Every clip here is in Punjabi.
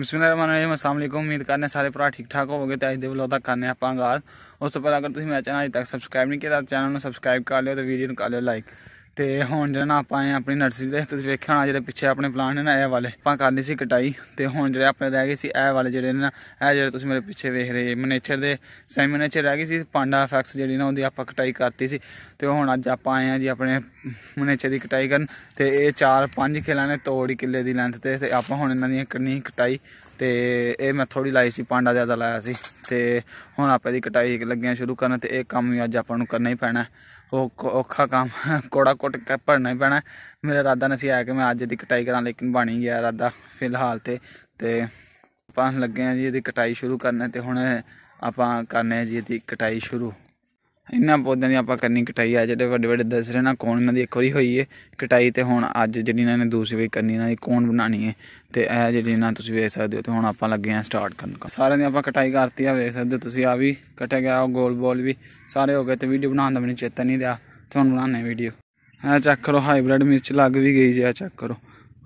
ਬਿਸਮਿਲ੍ਲਾਹਿਰਰਹਿਮਾਨਿਰਰਹੀਮ ਅਸਲਾਮ ਅਲੈਕੁਮ ਉਮੀਦ ਕਰਨੇ ਸਾਰੇ ਭਰਾ ਠੀਕ ਠਾਕ ਹੋਵੋਗੇ ਤੇ ਅੱਜ ਦੇ ਵਲੋਗ ਦਾ ਕਰਨੇ ਆਪਾਂ ਆਗਾਜ਼ ਉਸ ਤੋਂ ਪਹਿਲਾਂ ਅਗਰ ਤੁਸੀਂ ਮੇਰਾ ਚੈਨਲ ਅਜੇ ਤੱਕ ਸਬਸਕ੍ਰਾਈਬ ਨਹੀਂ ਕੀਤਾ ਤਾਂ ਚੈਨਲ ਨੂੰ ਸਬਸਕ੍ਰਾਈਬ ਕਰ ਲਿਓ ਤੇ ਵੀਡੀਓ ਨੂੰ ਕਰ ਲਿਓ ਲਾਈਕ ਤੇ ਹੁਣ ਜਿਹੜਾ ਨਾ ਆਪਾਂ ਆਏ ਆਪਣੀ ਨਰਸਰੀ ਦੇ ਤੁਸੀਂ ਵੇਖਿਆ ਹੋਣਾ ਜਿਹੜੇ ਪਿੱਛੇ ਆਪਣੇ ਪਲਾਂਟ ਨੇ ਨਾ ਇਹ ਵਾਲੇ ਆਪਾਂ ਕਰਨੀ ਸੀ ਕਟਾਈ ਤੇ ਹੁਣ ਜਿਹੜੇ ਆਪਣੇ ਰਹਿ ਗਏ ਸੀ ਇਹ ਵਾਲੇ ਜਿਹੜੇ ਨੇ ਨਾ ਇਹ ਜਿਹੜੇ ਤੁਸੀਂ ਮੇਰੇ ਪਿੱਛੇ ਵੇਖ ਰਹੇ ਮਨੇਚਰ ਦੇ ਸੈਮੀ ਮਨੇਚਰ ਰਹਿ ਗਈ ਸੀ ਪਾਂਡਾ ਫੈਕਸ ਜਿਹੜੀ ਨਾ ਉਹਦੀ ਆਪਾਂ ਕਟਾਈ ਕਰਤੀ ਸੀ ਤੇ ਹੁਣ ਅੱਜ ਆਪਾਂ ਆਏ ਆ ਜੀ ਆਪਣੇ ਮਨੇਚਰ ਦੀ ਕਟਾਈ ਕਰਨ ਤੇ ਇਹ 4-5 ਕਿੱਲਾਂ ਨੇ ਤੋੜੀ ਕਿੱਲੇ ਦੀ ਲੈਂਥ ਤੇ ਤੇ ਆਪਾਂ ਹੁਣ ਇਹਨਾਂ ਦੀ ਕਰਨੀ ਕਟਾਈ ਤੇ ਇਹ ਮੈਂ ਥੋੜੀ ਲਾਈ ਸੀ ਪਾਂਡਾ ਜ਼ਿਆਦਾ ਲਾਇਆ ਸੀ ਤੇ ਹੁਣ ਆਪਾਂ ਦੀ ਕਟਾਈ ਲੱਗਿਆ ਸ਼ੁਰੂ ਕਰਨ ਤੇ ਇਹ ਕੰਮ ਵੀ ਅੱਜ ਆਪਾਂ ਨੂੰ ਕਰਨਾ ਹੀ ਪੈਣਾ ਉਹ ਔਖਾ ਕੰਮ ਕੋੜਾ ਕੋਟ ਕੇ ਭਰਨਾ ਹੀ ਪੈਣਾ ਮੇਰਾ ਇਰਾਦਾ ਨਹੀਂ ਸੀ ਆ ਕਿ ਮੈਂ ਅੱਜ ਦੀ ਕਟਾਈ ਕਰਾਂ ਲੇਕਿਨ ਬਣ ਗਿਆ ਇਰਾਦਾ ਫਿਲਹਾਲ ਤੇ ਤੇ ਆਪਾਂ ਲੱਗੇ ਆ ਜੀ ਇਹਦੀ ਕਟਾਈ ਸ਼ੁਰੂ ਕਰਨਾ ਤੇ ਹੁਣ ਆਪਾਂ ਕਰਨੇ ਆ ਜੀ ਇਹਦੀ ਕਟਾਈ ਸ਼ੁਰੂ ਇਹਨਾਂ ਪੌਦਿਆਂ ਦੀ ਆਪਾਂ ਕਰਨੀ ਕਟਾਈ ਆ ਜਿਹੜੇ ਵੱਡੇ ਵੱਡੇ ਦਸ ਰਹੇ ਨਾ ਕੋਣ ਇਹਨਾਂ ਦੀ ਇੱਕ ਵਾਰੀ ਹੋਈ ਏ ਕਟਾਈ ਤੇ ਹੁਣ ਅੱਜ ਜਿਹੜੀ ਇਹਨਾਂ ਨੇ ਦੂਸਰੀ ਵਾਰੀ ਕਰਨੀ ਇਹਨਾਂ ਦੀ ਕੋਣ ਬਣਾਣੀ ਏ ਤੇ ਇਹ ਜਿਹੜੀ ਇਹਨਾਂ ਤੁਸੀਂ ਵੇਖ ਸਕਦੇ ਹੋ ਤੇ ਹੁਣ ਆਪਾਂ ਲੱਗੇ ਆ ਸਟਾਰਟ ਕਰਨ ਦਾ ਸਾਰਿਆਂ ਦੀ ਆਪਾਂ ਕਟਾਈ ਕਰਤੀ ਆ ਵੇਖ ਸਕਦੇ ਤੁਸੀਂ ਆ ਵੀ ਕਟਿਆ ਗਿਆ ਉਹ ਗੋਲ ਬੋਲ ਵੀ ਸਾਰੇ ਹੋ ਗਏ ਤੇ ਵੀਡੀਓ ਬਣਾਉਣ ਦਾ ਮੈਨੂੰ ਚੇਤਾ ਨਹੀਂ ਰਿਹਾ ਤੇ ਹੁਣ ਬਣਾਉਣੇ ਵੀਡੀਓ ਆ ਚੈੱਕ ਕਰੋ ਹਾਈਬ੍ਰਿਡ ਮਿਰਚ ਲੱਗ ਵੀ ਗਈ ਜੇ ਆ ਚੈੱਕ ਕਰੋ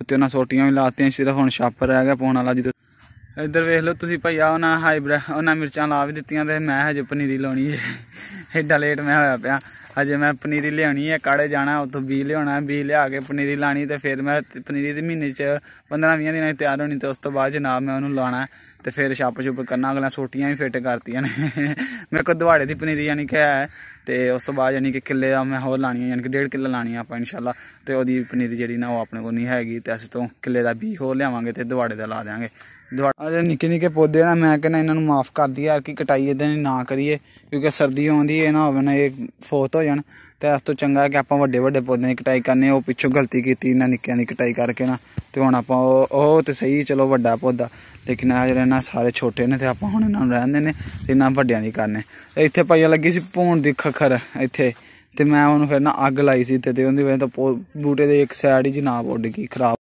ਉੱਤੇ ਉਹਨਾਂ ਸੋਟੀਆਂ ਵੀ ਲਾਤੀਆਂ ਸਿਰਫ ਹੁਣ ਛਾਪਰ ਰਹਿ ਗਿਆ ਪੌਣ ਵਾਲਾ ਜੀ ਇੱਧਰ ਵੇਖ ਲਓ ਤੁਸੀਂ ਭਾਈ ਆ ਉਹਨਾਂ ਹਾਈਬ੍ਰਿਡ ਉਹਨਾਂ ਮਿਰਚਾਂ ਲਾ ਵੀ ਦਿੱਤੀਆਂ ਤੇ ਮੈਂ ਹਜੇ ਪਨੀਰੀ ਲਾਉਣੀ ਹੈ ਐਡਾ ਲੇਟ ਮੈਂ ਹੋਇਆ ਪਿਆ ਅਜੇ ਮੈਂ ਪਨੀਰੀ ਲਿਆਉਣੀ ਹੈ ਕਾੜੇ ਜਾਣਾ ਉੱਥੋਂ ਬੀ ਲਿਆਉਣਾ ਬੀ ਲਿਆ ਕੇ ਪਨੀਰੀ ਲਾਣੀ ਤੇ ਫਿਰ ਮੈਂ ਪਨੀਰੀ ਦੇ ਮਹੀਨੇ 'ਚ 15-20 ਦਿਨਾਂ 'ਚ ਤਿਆਰ ਹੋਣੀ ਤੇ ਉਸ ਤੋਂ ਬਾਅਦ ਜਨਾਬ ਮੈਂ ਉਹਨੂੰ ਲਾਉਣਾ ਤੇ ਫਿਰ ਛਾਪ ਛੁਪ ਕਰਨਾ ਅਗਲਾ ਸੋਟੀਆਂ ਵੀ ਫਿੱਟ ਕਰਤੀਆਂ ਨੇ ਮੇਰੇ ਕੋਲ ਦਿਵਾੜੇ ਦੀ ਪਨੀਰੀ ਯਾਨੀ ਕਿ ਹੈ ਤੇ ਉਸ ਤੋਂ ਬਾਅਦ ਯਾਨੀ ਕਿ ਕਿੱਲੇ ਦਾ ਮੈਂ ਹੋਰ ਲਾਣੀ ਹੈ ਯਾਨੀ ਕਿ 1.5 ਕਿੱਲਾ ਲਾਣੀ ਆਪਾਂ ਇਨਸ਼ਾਅੱਲਾ ਤੇ ਉਹਦੀ ਪਨੀਰੀ ਜਿਹੜੀ ਨਾ ਉਹ ਆਪਣੇ ਕੋਲ ਨਹੀਂ ਹੈਗੀ ਤੇ ਅਸੀਂ ਤੋਂ ਕਿੱਲੇ ਦਾ ਵੀ ਹੋਰ ਲਿਆਵਾਂਗੇ ਤੇ ਦਿਵਾੜੇ ਦਾ ਲਾ ਦੇਵਾਂਗੇ ਜਿਹੜੇ ਨਿੱਕੇ ਨਿੱਕੇ ਪੌਦੇ ਨਾ ਮੈਂ ਕਹਿੰਦਾ ਇਹਨਾਂ ਨੂੰ ਮਾਫ ਕਰ ਦਈਏ ਯਾਰ ਕਿ ਕਟਾਈ ਇਹਦੇ ਨਹੀਂ ਨਾ ਕਰੀਏ ਕਿਉਂਕਿ ਸਰਦੀ ਆਉਂਦੀ ਹੈ ਨਾ ਹੋਵੇ ਨਾ ਇਹ ਫੋਤ ਹੋ ਜਾਣ ਤੇ ਇਸ ਤੋਂ ਚੰਗਾ ਕਿ ਆਪਾਂ ਵੱਡੇ ਵੱਡੇ ਪੌਦਿਆਂ ਦੀ ਕਟਾਈ ਕਰਨੇ ਉਹ ਪਿੱਛੋਂ ਗਲਤੀ ਕੀਤੀ ਇਹਨਾਂ ਨਿੱਕਿਆਂ ਦੀ ਕਟਾਈ ਕਰਕੇ ਨਾ ਤੇ ਹੁਣ ਆਪਾਂ ਉਹ ਤੇ ਸਹੀ ਚਲੋ ਵੱਡਾ ਪੌਦਾ ਲੇਕਿਨ ਆ ਜਿਹੜੇ ਨਾ ਸਾਰੇ ਛੋਟੇ ਨੇ ਤੇ ਆਪਾਂ ਹੁਣ ਇਹਨਾਂ ਨੂੰ ਰਹਿੰਦੇ ਨੇ ਤੇ ਇਹਨਾਂ ਵੱਡਿਆਂ ਦੀ ਕਰਨੇ ਇੱਥੇ ਪਾਈ ਲੱਗੀ ਸੀ ਪੌਣ ਦੀ ਖਖਰ ਇੱਥੇ ਤੇ ਮੈਂ ਉਹਨੂੰ ਫਿਰ ਨਾ ਅੱਗ ਲਾਈ ਸੀ ਤੇ ਉਹਦੀ ਵਜ੍ਹਾ ਤੋਂ ਬੂਟੇ ਦੇ ਇੱਕ ਸਾਈਡ ਹੀ ਜਨਾਬ ਉੱਡ ਗਈ ਖਰਾਬ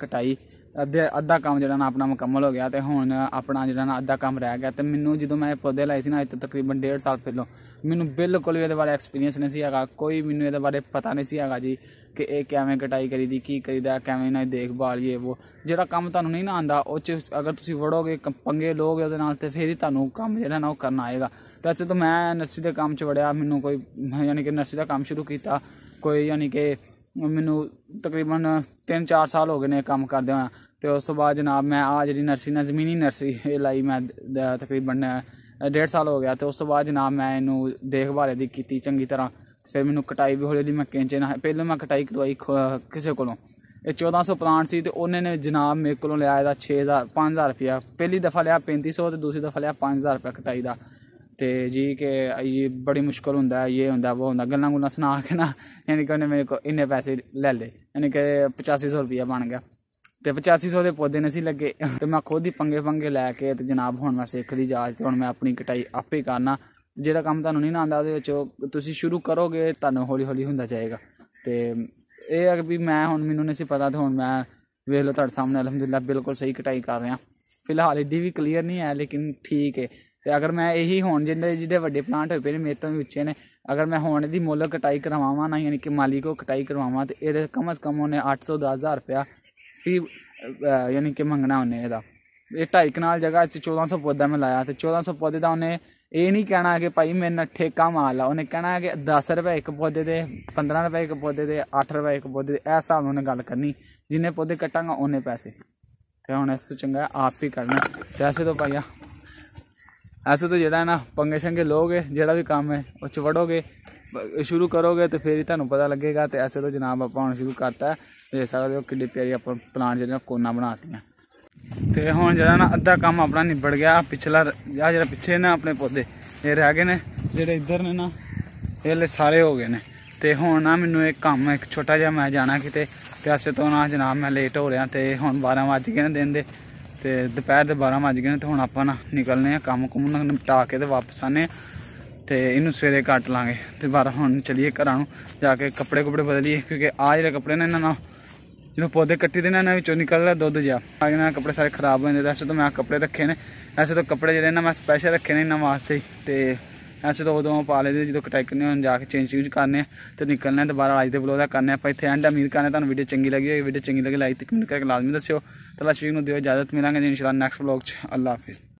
ਕਟਾਈ ਅੱਧਾ ਅੱਧਾ ਕੰਮ ਜਿਹੜਾ ਨਾ ਆਪਣਾ ਮੁਕੰਮਲ ਹੋ ਗਿਆ ਤੇ ਹੁਣ ਆਪਣਾ ਜਿਹੜਾ ਨਾ ਅੱਧਾ ਕੰਮ ਰਹਿ ਗਿਆ ਤੇ ਮੈਨੂੰ ਜਦੋਂ ਮੈਂ ਪੌਦੇ ਲਾਏ ਸੀ ਨਾ ਇੱਥੇ ਤਕਰੀਬਨ 1.5 ਸਾਲ ਪਹਿਲਾਂ ਮੈਨੂੰ ਬਿਲਕੁਲ ਵੀ ਇਹਦੇ ਬਾਰੇ ਐਕਸਪੀਰੀਅੰਸ ਨਹੀਂ ਸੀ ਹੈਗਾ ਕੋਈ ਮੈਨੂੰ ਇਹਦੇ ਬਾਰੇ ਪਤਾ ਨਹੀਂ ਸੀ ਹੈਗਾ ਜੀ ਕਿ ਇਹ ਕਿਵੇਂ ਕਟਾਈ ਕਰੀਦੀ ਕੀ ਕਰੀਦਾ ਕਿਵੇਂ ਨਾਲ ਦੇਖਭਾਲ ਇਹ ਉਹ ਜਿਹੜਾ ਕੰਮ ਤੁਹਾਨੂੰ ਨਹੀਂ ਨਾ ਆਂਦਾ ਉਹ ਚ ਅਗਰ ਤੁਸੀਂ ਵੜੋਗੇ ਪੰਗੇ ਲੋਗ ਉਹਦੇ ਨਾਲ ਤੇ ਫੇਰ ਹੀ ਤੁਹਾਨੂੰ ਕੰਮ ਜਿਹੜਾ ਨਾ ਉਹ ਕਰਨਾ ਆਏਗਾ ਤਾਂ ਅੱਛਾ ਤਾਂ ਮੈਂ ਨਰਸੀ ਦੇ ਕੰਮ 'ਚ ਵੜਿਆ ਮੈਨੂੰ ਕੋਈ ਯਾਨੀ ਕਿ ਨਰਸੀ ਦਾ ਕੰਮ ਸ਼ੁਰੂ ਕੀਤਾ ਕੋਈ ਯਾਨੀ ਕਿ ਮੈਨੂੰ ਤਕਰੀਬਨ 3-4 ਸਾਲ ਹੋ ਗਏ ਨੇ ਕੰਮ ਕਰਦੇ ਹੋਇਆ ਤੇ ਉਸ ਤੋਂ ਬਾਅਦ ਜਨਾਬ ਮੈਂ ਆ ਜਿਹੜੀ ਨਰਸਰੀ ਨਾ ਜ਼ਮੀਨੀ ਨਰਸਰੀ ਲਈ ਮੈਂ ਤਕਰੀਬਨ 1.5 ਸਾਲ ਹੋ ਗਿਆ ਤੇ ਉਸ ਤੋਂ ਬਾਅਦ ਜਨਾਬ ਮੈਂ ਇਹਨੂੰ ਦੇਖਭਾਲ ਇਹਦੀ ਕੀਤੀ ਚੰਗੀ ਤਰ੍ਹਾਂ ਫਿਰ ਮੈਨੂੰ ਕਟਾਈ ਵੀ ਹੋਲੇ ਦੀ ਮੈਂ ਕੈਂਚੇ ਨਾ ਪਹਿਲਾਂ ਮੈਂ ਕਟਾਈ ਕਰਵਾਈ ਕਿਸੇ ਕੋਲੋਂ ਇਹ 1400 ਪਲਾਂਟ ਸੀ ਤੇ ਉਹਨੇ ਨੇ ਜਨਾਬ ਮੇਰੇ ਕੋਲੋਂ ਲਿਆ ਇਹਦਾ 6000 5000 ਰੁਪਿਆ ਪਹਿਲੀ ਦਫਾ ਲਿਆ 3500 ਤੇ ਦੂਸਰੀ ਦਫਾ ਲਿਆ 5000 ਰੁਪਿਆ ਕਟਾਈ ਦਾ ਤੇ ਜੀ ਕਿ ਇਹ ਬੜੀ ਮੁਸ਼ਕਲ ਹੁੰਦਾ ਹੈ ਇਹ ਹੁੰਦਾ ਉਹ ਹੁੰਦਾ ਗੱਲਾਂ ਗੁਲਾਂ ਸੁਣਾ ਕੇ ਨਾ ਯਾਨੀ ਕਿ ਉਹਨੇ ਮੇਰੇ ਕੋ ਇੰਨੇ ਪੈਸੇ ਲੈ ਲਏ ਯਾਨੀ ਕਿ 8500 ਰੁਪਇਆ ਬਣ ਗਿਆ ਤੇ 8500 ਦੇ ਪੌਦੇ ਨਹੀਂ ਸੀ ਲੱਗੇ ਤੇ ਮੈਂ ਖੁਦ ਹੀ ਪੰਗੇ ਪੰਗੇ ਲੈ ਕੇ ਤੇ ਜਨਾਬ ਹੁਣ ਮੈਂ ਸਿੱਖ ਦੀ ਜਾਜ ਤੇ ਹੁਣ ਮੈਂ ਆਪਣੀ ਕਟਾਈ ਆਪੇ ਕਰਨਾ ਜਿਹੜਾ ਕੰਮ ਤੁਹਾਨੂੰ ਨਹੀਂ ਆਉਂਦਾ ਉਹਦੇ ਵਿੱਚ ਤੁਸੀਂ ਸ਼ੁਰੂ ਕਰੋਗੇ ਤੁਹਾਨੂੰ ਹੌਲੀ ਹੌਲੀ ਹੁੰਦਾ ਜਾਏਗਾ ਤੇ ਇਹ ਆ ਕਿ ਮੈਂ ਹੁਣ ਮੈਨੂੰ ਨਹੀਂ ਸੀ ਪਤਾ ਤੇ ਹੁਣ ਮੈਂ ਵੇਖ ਲਓ ਤੁਹਾਡੇ ਸਾਹਮਣੇ ਅਲਹਮਦੁਲਿਲਾ ਬਿਲਕੁਲ ਸਹੀ ਕਟਾਈ ਕਰ ਰਿਹਾ ਫਿਲਹਾਲ ਇਹ ਵੀ ਕਲੀਅਰ ਨਹੀਂ ਹੈ ਲੇਕਿਨ ਠੀਕ ਹੈ ਤੇ ਅਗਰ ਮੈਂ ਇਹੀ ਹੋਣ ਜਿੰਦੇ ਜਿਹਦੇ ਵੱਡੇ ਪਲਾਂਟ ਹੋਏ ਪਏ ਨੇ ਮੇਰੇ ਤੋਂ ਵੀ ਉੱਚੇ ਨੇ ਅਗਰ ਮੈਂ ਹੁਣ ਦੀ ਮੁੱਲ ਕਟਾਈ ਕਰਵਾਵਾਂ ਨਾ ਯਾਨੀ ਕਿ ਮਾਲੀ ਕੋ ਕਟਾਈ ਕਰਵਾਵਾਂ ਤੇ ਇਹਦੇ ਕਮ ਅਸ ਕਮ ਉਹਨੇ 8 ਤੋਂ 10000 ਰੁਪਿਆ ਫੀ ਯਾਨੀ ਕਿ ਮੰਗਣਾ ਉਹਨੇ ਇਹਦਾ ਇਹ ਢਾਈ ਕਨਾਲ ਜਗ੍ਹਾ 'ਚ 1400 ਪੌਦਾ ਮੈਂ ਲਾਇਆ ਤੇ 1400 ਪੌਦੇ ਦਾ ਉਹਨੇ ਇਹ ਨਹੀਂ ਕਹਿਣਾ ਕਿ ਭਾਈ ਮੇਰੇ ਨਾਲ ਠੇਕਾ ਮਾਲ ਆ ਉਹਨੇ ਕਹਿਣਾ ਕਿ 10 ਰੁਪਏ ਇੱਕ ਪੌਦੇ ਦੇ 15 ਰੁਪਏ ਇੱਕ ਪੌਦੇ ਦੇ 8 ਰੁਪਏ ਇੱਕ ਪੌਦੇ ਦੇ ਐਸਾ ਉਹਨੇ ਗੱਲ ਕਰਨੀ ਜਿੰਨੇ ਪੌਦੇ ਕਟਾਂਗਾ ਉਹਨੇ ਪੈਸੇ ਤੇ ਹੁਣ ਇਸ ਤੋਂ ਚੰਗਾ ਆਪ ਹੀ ਕਰਨਾ ਪੈਸੇ ਐਸੇ ਤੋਂ ਭਾਈਆ ਐਸੇ ਤਾਂ ਜਿਹੜਾ ਨਾ ਪੰਗੇ ਸ਼ੰਗੇ ਲੋਗੇ ਜਿਹੜਾ ਵੀ ਕੰਮ ਹੈ ਉਹ ਚ ਵੜੋਗੇ ਸ਼ੁਰੂ ਕਰੋਗੇ ਤੇ ਫੇਰ ਹੀ ਤੁਹਾਨੂੰ ਪਤਾ ਲੱਗੇਗਾ ਤੇ ਐਸੇ ਤੋਂ ਜਨਾਬ ਆਪਾਂ ਹੁਣ ਸ਼ੁਰੂ ਕਰਤਾ ਦੇ ਸਕਦੇ ਹੋ ਕਿੱਡੀ ਪਿਆਰੀ ਆਪਾਂ ਪਲਾਨ ਜਿਹੜਾ ਕੋਨਾ ਬਣਾਤੀਆਂ ਤੇ ਹੁਣ ਜਿਹੜਾ ਨਾ ਅੱਧਾ ਕੰਮ ਆਪਣਾ ਨਿਬੜ ਗਿਆ ਪਿਛਲਾ ਆ ਜਿਹੜਾ ਪਿੱਛੇ ਨਾ ਆਪਣੇ ਪੌਦੇ ਇਹ ਰਹਿ ਗਏ ਨੇ ਜਿਹੜੇ ਇੱਧਰ ਨੇ ਨਾ ਇਹ ਲੈ ਸਾਰੇ ਹੋ ਗਏ ਨੇ ਤੇ ਹੁਣ ਨਾ ਮੈਨੂੰ ਇੱਕ ਕੰਮ ਇੱਕ ਛੋਟਾ ਜਿਹਾ ਮੈਂ ਜਾਣਾ ਕਿਤੇ ਪਿਆਸੇ ਤੋਂ ਨਾ ਜਨਾਬ ਮੈਂ ਲੇਟ ਹੋ ਰਿਹਾ ਤੇ ਹੁਣ 12 ਵਜ ਗਏ ਨੇ ਦਿਨ ਦੇ ਤੇ ਦੁਪਹਿਰ ਦੇ 12 ਵਜ ਗਏ ਨੇ ਤੇ ਹੁਣ ਆਪਾਂ ਨਾ ਨਿਕਲਨੇ ਆ ਕੰਮ ਕੁਮ ਨਾ ਨਿਪਟਾ ਕੇ ਤੇ ਵਾਪਸ ਆਨੇ ਤੇ ਇਹਨੂੰ ਸਵੇਰੇ ਕੱਟ ਲਾਂਗੇ ਤੇ ਬਾਰਾ ਹੁਣ ਚਲੀਏ ਘਰਾਂ ਨੂੰ ਜਾ ਕੇ ਕੱਪੜੇ ਕੁਪੜੇ ਬਦਲੀਏ ਕਿਉਂਕਿ ਆ ਜਿਹੜੇ ਕੱਪੜੇ ਨੇ ਇਹਨਾਂ ਨਾਲ ਜਿਹੜੇ ਪੌਦੇ ਕੱਟੀ ਦੇ ਇਹਨਾਂ ਵਿੱਚੋਂ ਨਿਕਲਦਾ ਦੁੱਧ ਜਿਆ ਆ ਨਾ ਕੱਪੜੇ ਸਾਰੇ ਖਰਾਬ ਹੋ ਜਾਂਦੇ ਐਸੇ ਤਾਂ ਮੈਂ ਕੱਪੜੇ ਰੱਖੇ ਨੇ ਐਸੇ ਤਾਂ ਕੱਪੜੇ ਜਿਹੜੇ ਨਾ ਮੈਂ ਸਪੈਸ਼ਲ ਰੱਖੇ ਨੇ ਇਹਨਾਂ ਵਾਸਤੇ ਤੇ ਐਸੇ ਤਾਂ ਉਦੋਂ ਪਾ ਲੈਦੇ ਜਦੋਂ ਕਟਾਈ ਕਰਨੀ ਹੁਣ ਜਾ ਕੇ ਚੇਂਜ ਚੂਜ ਕਰਨੇ ਤੇ ਨਿਕਲਣਾ ਦੁਬਾਰਾ ਅੱਜ ਦੇ ਬਲੋਗ ਦਾ ਕਰਨੇ ਆਪਾਂ ਇੱਥੇ ਐਂਡ ਅਮੀਰ ਕਰਨੇ ਤੁਹਾਨੂੰ ਵੀਡੀਓ ਚੰਗੀ ਲੱਗੀ ਹੋਵੇ ਵੀਡੀਓ ਚੰਗੀ ਲੱਗੇ ਲਾਈਕ ਤੇ ਕਮੈਂਟ ਕਰਕੇ ਲਾਜ਼ਮੀ ਦੱਸਿਓ ਤਲਾਸ਼ੀ ਨੂੰ ਦਿਓ ਇਜਾਜ਼ਤ ਮਿਲਾਂਗੇ ਜੀ ਇਨਸ਼ਾਅੱਲਾ ਨੈਕਸਟ ਵਲੌਗ 'ਚ ਅੱਲਾ ਹਾਫਿਜ਼